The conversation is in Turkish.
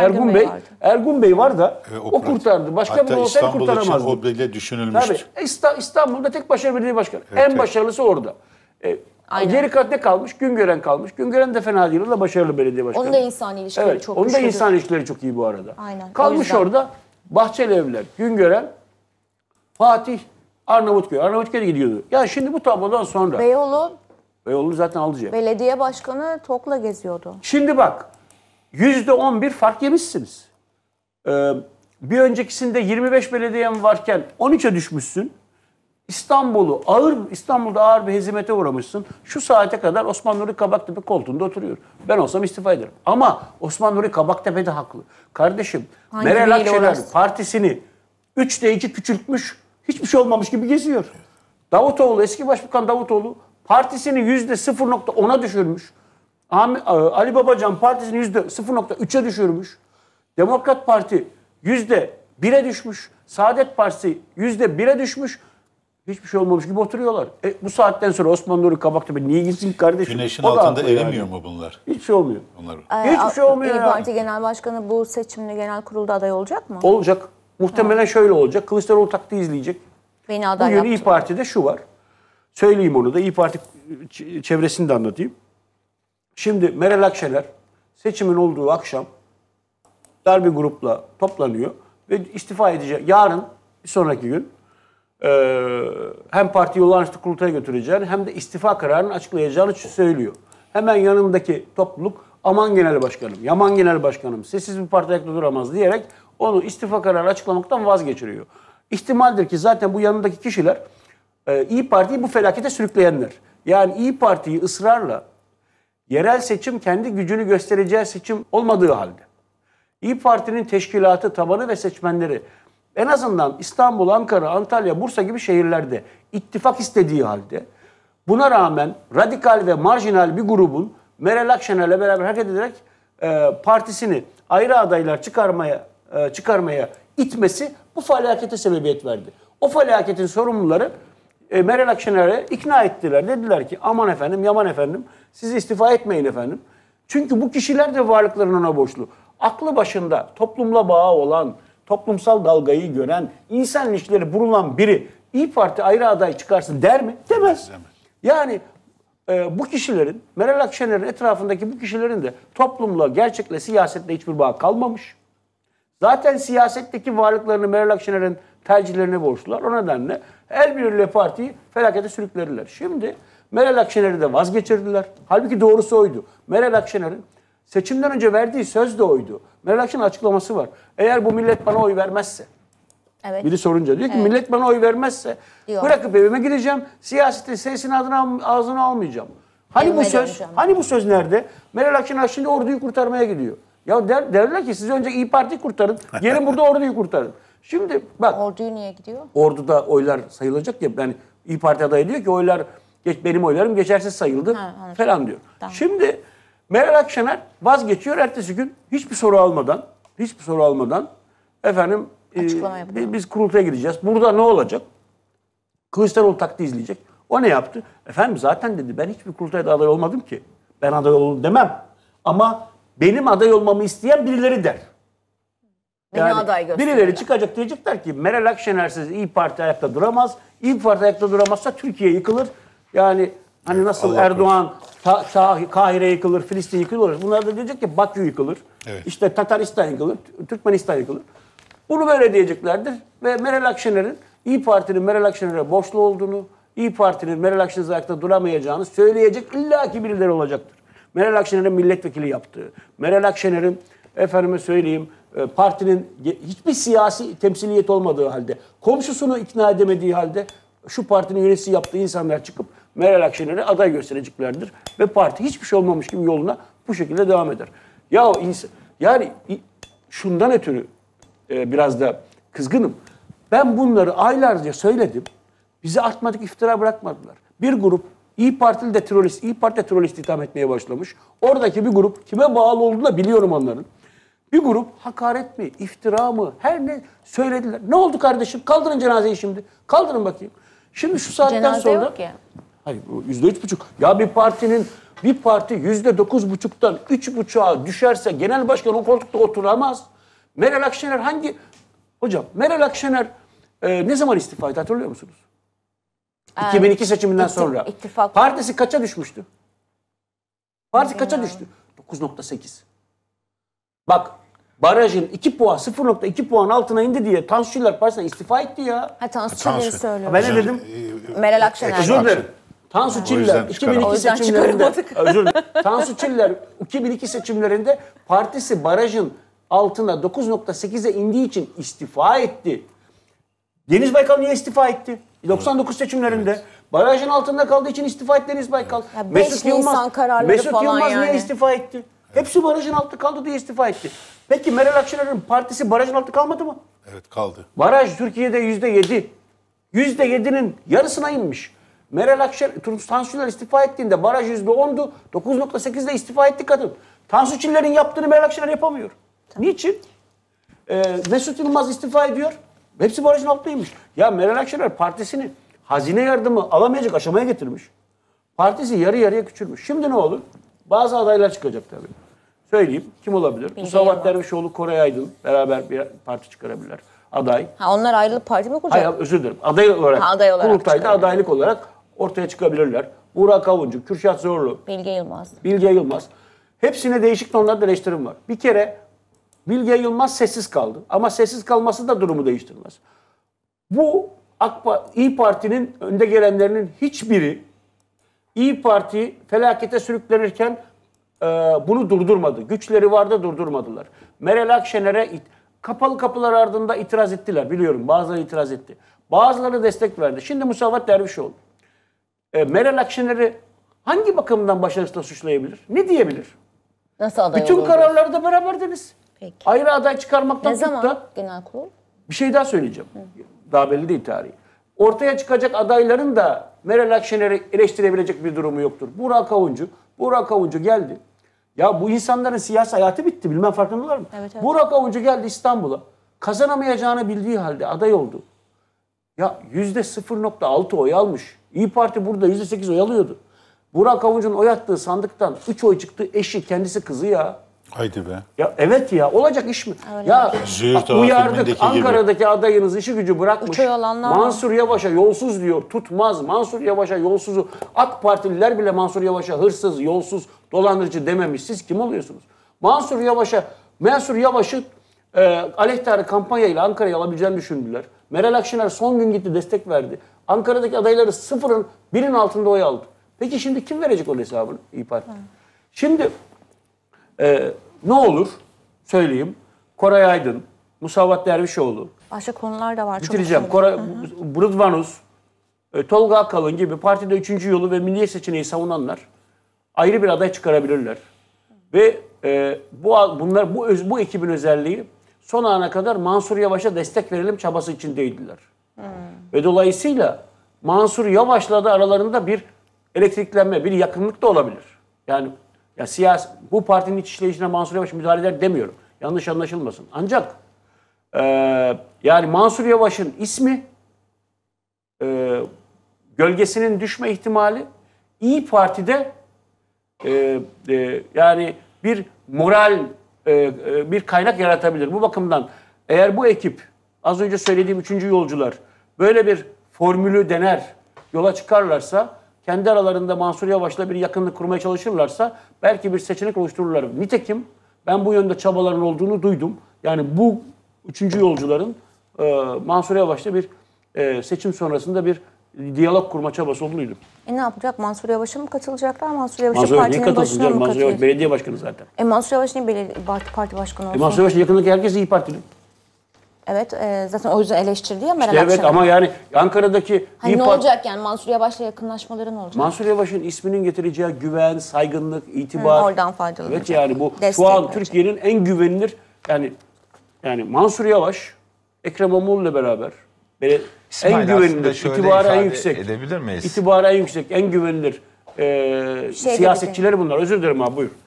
Ergun, Bey, vardı. Ergun Bey var da e, o, o kurtardı. Başka Hatta bir olsaydı kurtaramazdı. İstanbul için o düşünülmüştü. Tabii. E, İstanbul'da tek başarılı belediye başkanı. Evet, en evet. başarılısı orada. E, Geri kat ne kalmış? Güngören kalmış. Güngören de fena değil. O da başarılı belediye başkanı. Onun da insan ilişkileri evet, çok Onun da insan ilişkileri çok iyi bu arada. Aynen. Kalmış orada Bahçeli Evler, Güngören, Fatih, Arnavutköy. Arnavutköy'e gidiyordu. Ya şimdi bu tablodan sonra. Beyoğlu. Beyoğlu zaten alıcı. Belediye başkanı Tok'la geziyordu. Şimdi bak yüzde on bir fark yemişsiniz. Ee, bir öncekisinde 25 belediyen varken 13'e düşmüşsün. İstanbul'u ağır İstanbul'da ağır bir hezimete uğramışsın. Şu saate kadar Osman Nuri Kabaktepe koltuğunda oturuyor. Ben olsam istifa ederim. Ama Osman Nuri Kabaktepe de haklı. Kardeşim Hangi Meral Akşener partisini 3'te 2 küçültmüş. Hiçbir şey olmamış gibi geziyor. Davutoğlu eski başbakan Davutoğlu partisini %0.10'a düşürmüş. E, Ali Babacan partisinin yüzde 0.3'e düşürmüş. Demokrat Parti yüzde 1'e düşmüş. Saadet Partisi yüzde 1'e düşmüş. Hiçbir şey olmamış gibi oturuyorlar. E, bu saatten sonra Osman Nuri Kabaktepe niye gitsin kardeşim? Güneşin o altında eremiyor yani. mu bunlar? Hiçbir şey olmuyor. Onlar... Ee, Hiçbir şey olmuyor. İyi Parti Genel Başkanı bu seçimli genel kurulda aday olacak mı? Olacak. Muhtemelen ha. şöyle olacak. Kılıçdaroğlu taktiği izleyecek. Beni aday Bugün İyi Parti'de şu var. Söyleyeyim onu da İyi Parti çevresini de anlatayım. Şimdi Meral Akşener seçimin olduğu akşam dar grupla toplanıyor ve istifa edecek. Yarın bir sonraki gün e, hem partiyi olağanüstü kurultaya götüreceğini hem de istifa kararını açıklayacağını söylüyor. Hemen yanındaki topluluk aman genel başkanım, yaman genel başkanım sessiz bir parti ayakta duramaz diyerek onu istifa kararı açıklamaktan vazgeçiriyor. İhtimaldir ki zaten bu yanındaki kişiler e, İyi Parti'yi bu felakete sürükleyenler. Yani İyi Parti'yi ısrarla Yerel seçim kendi gücünü göstereceği seçim olmadığı halde. İyi Parti'nin teşkilatı, tabanı ve seçmenleri en azından İstanbul, Ankara, Antalya, Bursa gibi şehirlerde ittifak istediği halde buna rağmen radikal ve marjinal bir grubun Meral Akşener'le beraber hareket ederek e, partisini ayrı adaylar çıkarmaya e, çıkarmaya itmesi bu felakete sebebiyet verdi. O felaketin sorumluları e, Meral Akşener'e ikna ettiler. Dediler ki aman efendim yaman efendim siz istifa etmeyin efendim. Çünkü bu kişiler de varlıkların ona borçlu. Aklı başında toplumla bağı olan, toplumsal dalgayı gören, insan ilişkileri burulan biri İyi Parti ayrı aday çıkarsın der mi? Demez. Demez. Yani e, bu kişilerin, Meral Akşener'in etrafındaki bu kişilerin de toplumla, gerçekle, siyasetle hiçbir bağ kalmamış. Zaten siyasetteki varlıklarını Meral Akşener'in tercihlerine borçlular. O nedenle el birliğiyle partiyi felakete sürüklediler. Şimdi Meral Akşener'i de vazgeçirdiler. Halbuki doğrusu oydu. Meral Akşener'in seçimden önce verdiği söz de oydu. Meral Akşener açıklaması var. Eğer bu millet bana oy vermezse Evet. Biri sorunca diyor ki evet. millet bana oy vermezse Diyor. bırakıp evime gideceğim. Siyaseti sesini adına ağzını almayacağım. Hani Evime bu söz? döneceğim. Hani bu söz nerede? Meral Akşener şimdi orduyu kurtarmaya gidiyor. Ya der, derler ki siz önce İyi Parti kurtarın. Gelin burada orduyu kurtarın. Şimdi bak. Ordu'yu niye gidiyor? Ordu'da oylar sayılacak ya. Yani İYİ Parti adayı diyor ki oylar geç, benim oylarım geçersiz sayıldı ha, falan diyor. Tamam. Şimdi Meral Akşener vazgeçiyor ertesi gün hiçbir soru almadan, hiçbir soru almadan efendim e, biz kurultaya gideceğiz. Burada ne olacak? Kılıçdaroğlu taktiği izleyecek. O ne yaptı? Efendim zaten dedi ben hiçbir kurultaya da aday olmadım ki. Ben aday oldum demem. Ama benim aday olmamı isteyen birileri der. Yani aday Birileri çıkacak diyecekler ki Meral Akşener'siz İyi Parti ayakta duramaz. İyi Parti ayakta duramazsa Türkiye yıkılır. Yani hani nasıl Allah Erdoğan Kahire yıkılır, Filistin yıkılır. Bunlar da diyecek ki Bakü yıkılır. Evet. İşte Tataristan yıkılır, Türkmenistan yıkılır. Bunu böyle diyeceklerdir ve Meral Akşener'in İyi Parti'nin Meral Akşener'e borçlu olduğunu, İyi Parti'nin Meral Akşener'e ayakta duramayacağını söyleyecek illaki birileri olacaktır. Meral Akşener'in milletvekili yaptığı, Meral Akşener'in efendime söyleyeyim e, partinin hiçbir siyasi temsiliyet olmadığı halde, komşusunu ikna edemediği halde şu partinin yöneticisi yaptığı insanlar çıkıp Meral Akşener'e aday göstereceklerdir. Ve parti hiçbir şey olmamış gibi yoluna bu şekilde devam eder. Ya insan, yani şundan ötürü e, biraz da kızgınım. Ben bunları aylarca söyledim. Bize atmadık iftira bırakmadılar. Bir grup İyi Partili de trolist, İyi Parti de trolist itham etmeye başlamış. Oradaki bir grup kime bağlı olduğunu da biliyorum onların. Bir grup hakaret mi, iftira mı, her ne söylediler. Ne oldu kardeşim? Kaldırın cenazeyi şimdi. Kaldırın bakayım. Şimdi şu saatten Cenaze sonra... yok ya. Hayır, yüzde üç buçuk. Ya bir partinin bir parti yüzde dokuz buçuktan üç buçuğa düşerse genel başkan o koltukta oturamaz. Meral Akşener hangi... Hocam Meral Akşener e, ne zaman istifa etti hatırlıyor musunuz? Ee, 2002 seçiminden ittif sonra. İttifak. Partisi kaça düşmüştü? Parti Bilmiyorum. kaça düştü? 9.8. Bak barajın 2 puan 0.2 puan altına indi diye Tansu Çiller Partisi'nden istifa etti ya. Ha Tansu Çiller söylüyor. Ben ne dedim? Meral Akşener. Özür dilerim. Tansu Çiller 2002 seçimlerinde özür dilerim. Tansu Çiller 2002 seçimlerinde partisi barajın altına 9.8'e indiği için istifa etti. Deniz Baykal niye istifa etti? 99 seçimlerinde. Evet. Barajın altında kaldığı için istifa etti Deniz Baykal. Ya Mesut Yılmaz, Mesut Yılmaz yani. niye istifa etti? Hepsi barajın altı kaldı diye istifa etti. Peki Meral Akşener'in partisi barajın altı kalmadı mı? Evet kaldı. Baraj Türkiye'de yüzde yedi. Yüzde yedinin yarısına inmiş. Meral Akşener, Tansu istifa ettiğinde baraj yüzde ondu. 9.8'de istifa etti kadın. Tansu Çiller'in yaptığını Meral Akşener yapamıyor. Niçin? Ee, Mesut Yılmaz istifa ediyor. Hepsi barajın altındaymış. Ya Meral Akşener partisini hazine yardımı alamayacak aşamaya getirmiş. Partisi yarı yarıya küçülmüş. Şimdi ne olur? Bazı adaylar çıkacak tabii. Söyleyeyim. Kim olabilir? Bilmiyorum. Musavat Dervişoğlu, Koray Aydın beraber bir parti çıkarabilirler. Aday. Ha onlar ayrılıp parti mi kuracak? Hayır özür dilerim. Aday olarak. Ha, aday olarak kurultayda adaylık olarak ortaya çıkabilirler. Burak Avuncu, Kürşat Zorlu. Bilge Yılmaz. Bilge Yılmaz. Hepsine değişik tonlarda eleştirim var. Bir kere Bilge Yılmaz sessiz kaldı. Ama sessiz kalması da durumu değiştirmez. Bu Akpa, İyi Parti'nin önde gelenlerinin hiçbiri İyi Parti felakete sürüklenirken e, bunu durdurmadı. Güçleri vardı durdurmadılar. Meral Akşener'e kapalı kapılar ardında itiraz ettiler. Biliyorum bazıları itiraz etti. Bazıları destek verdi. Şimdi Musavat Dervişoğlu. E, ee, Meral Akşener'i hangi bakımdan başarısızla suçlayabilir? Ne diyebilir? Nasıl aday Bütün kararları da beraberdiniz. Peki. Ayrı aday çıkarmaktan ne tut zaman da genel kurul? Bir şey daha söyleyeceğim. Hı. Daha belli değil tarihi. Ortaya çıkacak adayların da Meral Akşener'i eleştirebilecek bir durumu yoktur. Burak Avuncu, Burak Avuncu geldi. Ya bu insanların siyasi hayatı bitti. Bilmem farkındalar mı? Evet, evet. Burak Avuncu geldi İstanbul'a. Kazanamayacağını bildiği halde aday oldu. Ya yüzde %0.6 oy almış. İyi Parti burada yüzde %8 oy alıyordu. Burak Avuncu'nun oy attığı sandıktan 3 oy çıktı. Eşi kendisi kızı ya. Haydi be. Ya evet ya olacak iş mi? Öyle ya Züğürt uyardık Ankara'daki gibi. adayınız işi gücü bırakmış. Mansur Yavaş'a yolsuz diyor. Tutmaz. Mansur Yavaş'a yolsuzu. AK Partililer bile Mansur Yavaş'a hırsız, yolsuz, dolandırıcı dememiş. Siz kim oluyorsunuz? Mansur Yavaş'a, Mansur Yavaş'ı e, aleyhtarı kampanyayla Ankara'ya alabileceğini düşündüler. Meral Akşener son gün gitti destek verdi. Ankara'daki adayları sıfırın birin altında oy aldı. Peki şimdi kim verecek o hesabını İYİ Parti? Şimdi e, ne olur söyleyeyim. Koray Aydın, Musavat Dervişoğlu. Başka konular da var. Bitireceğim. Çok Koray, Rıdvanus, e, Tolga Akalın gibi partide üçüncü yolu ve milliyet seçeneği savunanlar ayrı bir aday çıkarabilirler. Ve e, bu bunlar bu öz, bu ekibin özelliği son ana kadar Mansur Yavaş'a destek verelim çabası içindeydiler. Hmm. Ve dolayısıyla Mansur Yavaş'la da aralarında bir elektriklenme, bir yakınlık da olabilir. Yani ya siyasi bu partinin iç işleyişine Mansur Yavaş müdahale eder demiyorum. Yanlış anlaşılmasın. Ancak e, yani Mansur Yavaş'ın ismi e, gölgesinin düşme ihtimali İyi Parti'de e, e, yani bir moral e, e, bir kaynak yaratabilir. Bu bakımdan eğer bu ekip az önce söylediğim üçüncü yolcular böyle bir formülü dener, yola çıkarlarsa kendi aralarında Mansur Yavaş'la bir yakınlık kurmaya çalışırlarsa belki bir seçenek oluştururlar. Nitekim ben bu yönde çabaların olduğunu duydum. Yani bu üçüncü yolcuların e, Mansur Yavaş'la bir e, seçim sonrasında bir diyalog kurma çabası olduğuydu. E ne yapacak? Mansur Yavaş'a mı katılacaklar? Mansur Yavaş'a Mansur Yavaş niye partinin başına canım? mı Mansur Yavaş katılacak? belediye başkanı zaten. E Mansur Yavaş niye belediye, parti, parti başkanı E Mansur Yavaş'ın yakındaki herkes iyi Partili. Evet e, zaten o yüzden eleştirdi ya Meral Evet ama yani Ankara'daki Hani İYİ ne Parti- olacak yani Mansur Yavaş'la yakınlaşmaları ne olacak? Mansur Yavaş'ın isminin getireceği güven, saygınlık, itibar. Hı, oradan faydalanacak. Evet yani bu Destek şu an Türkiye'nin en güvenilir yani yani Mansur Yavaş, Ekrem İmamoğlu'yla beraber Böyle İsmail en güvenilir, itibarı en yüksek. Edebilir miyiz? İtibarı en yüksek, en güvenilir e, Şey siyasetçileri şey. bunlar. Özür dilerim abi buyur.